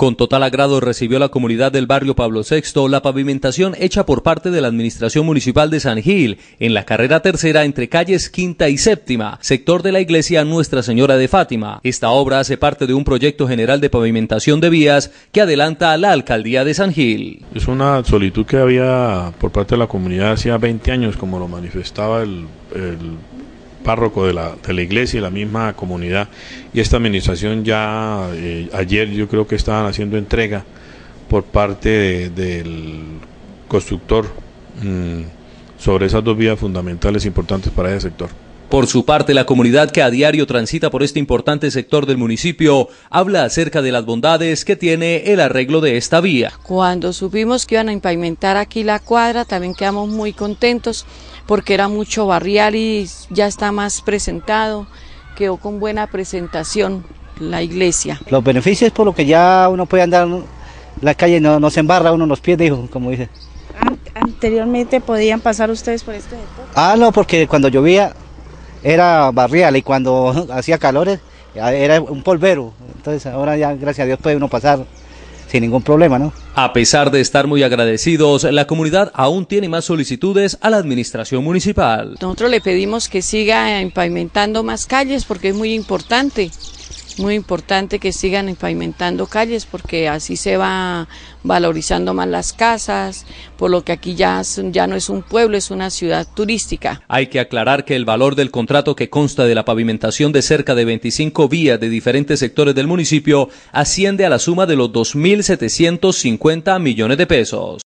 Con total agrado recibió la comunidad del barrio Pablo VI la pavimentación hecha por parte de la Administración Municipal de San Gil en la carrera tercera entre calles quinta y séptima, sector de la iglesia Nuestra Señora de Fátima. Esta obra hace parte de un proyecto general de pavimentación de vías que adelanta a la alcaldía de San Gil. Es una solitud que había por parte de la comunidad hacía 20 años, como lo manifestaba el, el párroco de la, de la iglesia y la misma comunidad. Y esta administración ya eh, ayer yo creo que estaban haciendo entrega por parte del constructor mm, sobre esas dos vías fundamentales importantes para ese sector. Por su parte, la comunidad que a diario transita por este importante sector del municipio habla acerca de las bondades que tiene el arreglo de esta vía. Cuando supimos que iban a impavimentar aquí la cuadra, también quedamos muy contentos porque era mucho barrial y ya está más presentado, quedó con buena presentación la iglesia. Los beneficios por lo que ya uno puede andar la calle, no, no se embarra uno los pies, dijo, como dice. Anteriormente podían pasar ustedes por este sector. Ah, no, porque cuando llovía era barrial y cuando hacía calores era un polvero. Entonces ahora ya, gracias a Dios, puede uno pasar sin ningún problema, ¿no? A pesar de estar muy agradecidos, la comunidad aún tiene más solicitudes a la administración municipal. Nosotros le pedimos que siga empavimentando más calles porque es muy importante muy importante que sigan pavimentando calles porque así se va valorizando más las casas, por lo que aquí ya, ya no es un pueblo, es una ciudad turística. Hay que aclarar que el valor del contrato que consta de la pavimentación de cerca de 25 vías de diferentes sectores del municipio asciende a la suma de los 2.750 millones de pesos.